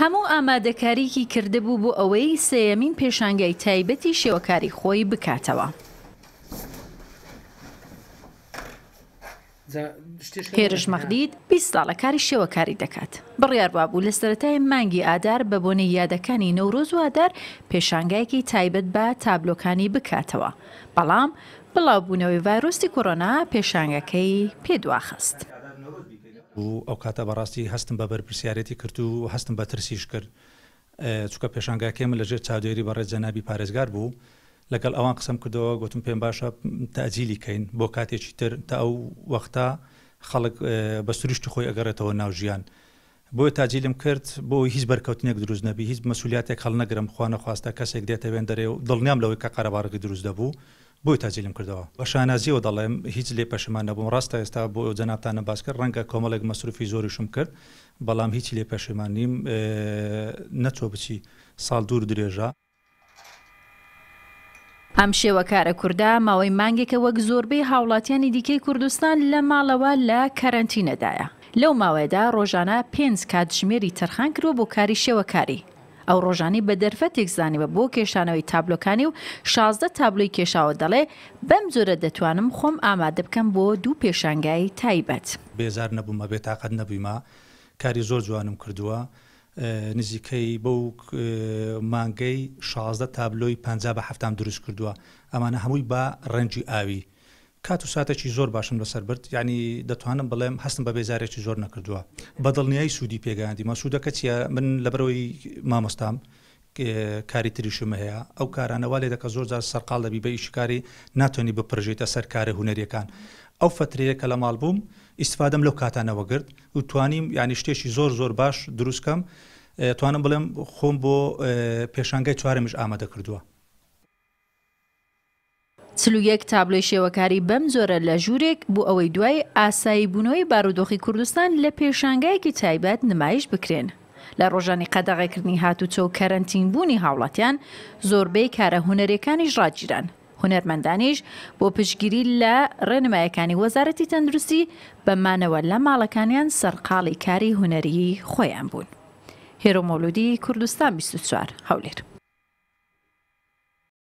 هەموو ئامادەکاریکی کردبوو بۆ ئەوەی سەیەمین پێشانگای تایبەتی شێوەکاری خۆی بکاتەوە. هێرش مەخدید بی ساڵە کاری شێوەکاری دەکات. بڕیاروا بوو لە سەتای مانگی ئادار بە بۆنەی یادەکانی نەورۆز و ئادار پێشانگایەکی تایبەت بە تابلۆکانی بکاتەوە. بەڵام بڵاوبوونەوەی ڤایرۆستی کۆرۆنا پێشانگەکەی پێدواخست. و ئەو کاتە بەڕاستی هەستم بە بەرپسیارەتی کرد و هەستم بە ترسیش کرد چکە پێشانگاکێ من لەژێر چاودێری بەڕێ جەنابی پارێزگار بوو لەگەڵ ئەوان قسم کردەوە گوتم پێم باشە تاجیلی کەین بۆ کاتێکی تر تا ئەو وەختا خەڵک بە سروشتی خۆی ئەگەڕێتەوە ناوژیان بۆی تاجیلم کرد بۆ هیچ بەرکەوتنێک دروست نەبی هیچ مەسوولاتێک هەڵ نەگرم خوانە خواستە کەسێک دێتەوێن دەرێ و دڵنیام لەوەی کە قەرەبارەکە دروست دەبوو بۆی تاجیلم کردەوە بە شانازیەوە دەڵێم هیچ لێ پەشمان نەبووم ڕاستە ئێستا بۆ جەناتانە باسکرد ڕەنگە کۆمەڵێک مەسروفی زۆری شم کرد بەڵام هیچی لێ پەشێمان نیم نەچۆ بچی ساڵ دوور درێژە ئەم شێوەکارە کووردا ماوەی مانگێکە وەک زۆربەی هاوڵاتیانی دیکەی کوردستان لە ماڵەوە لە کارەنتینەدایە لەو ماوەیەدا ڕۆژانە پێنج کاتژمێری تەرخان کرۆ بۆ کاری شێوەکاری ئەو ڕۆژانی بە دەرفەتێک زانیوە بۆ کێشانەوەی تابلۆکانی و شازدە تابلوی کێشاوە دەڵێ بەم جۆرە دەتوانم خۆم ئامادە بکەم بۆ دوو پێشانگایی تایبەت بێزار نەبوومە بێ تااقەت نەبوویمە کاری زۆر جوانم کردووە نزیکەی بەو مانگەی شازدە تابلۆی 50 بە هەفتام دروست کردووە ئەمانە هەمووی بە ڕەنجی ئاوی کات و ساتێکی زۆر باشم لەسەر برد ینی دەتوانم بڵێم هەستم بە بێزارێکی زۆر نەکردووە بەدڵنیایی سوودی پێگەاندی مەسوودەکە چیە من لەبەرەوەی مامۆستام کاری تریشمە هەیە ئەو کارانەوالێ دەکە زۆر زار سەرقال لە بیبە ئیشکاری ناتوانانی بپڕژێتە سەر کارە هوەرەکان ئەو فترەیە کە لە ماڵ بووم ئیسفادەم لەو کاتانەوە گرت و توانیم ینی شتێکی زۆر زۆر باش دروستکەم توانم بڵێم خۆم بۆ پێشانگای چوارەمیش ئامادە کردووە چلویەک تابلۆی شێوەکاری بەم زۆرە لە ژوورێک بوو ئەوەی دوای ئاسایی بوونەوەی بارودۆخی کوردستان لە پێشانگایەکی تایبەت نمایش بکرێن. لە ڕۆژانی قەدەغێکردنی هاتو چۆ کەرەنتین بوونی هاوڵاتیان زۆربەی کارە هوەرەکانی ژاگیران. هوەرمەندانیش بۆ پشگیری لە ڕێنمایەکانی وەزارەتی تەندروستی بەمانەوە لە ماڵەکانیان سەرقاڵی کاری هوەری خۆیان بوون. هێرۆمۆلودی کوردستان 24 هەولێر.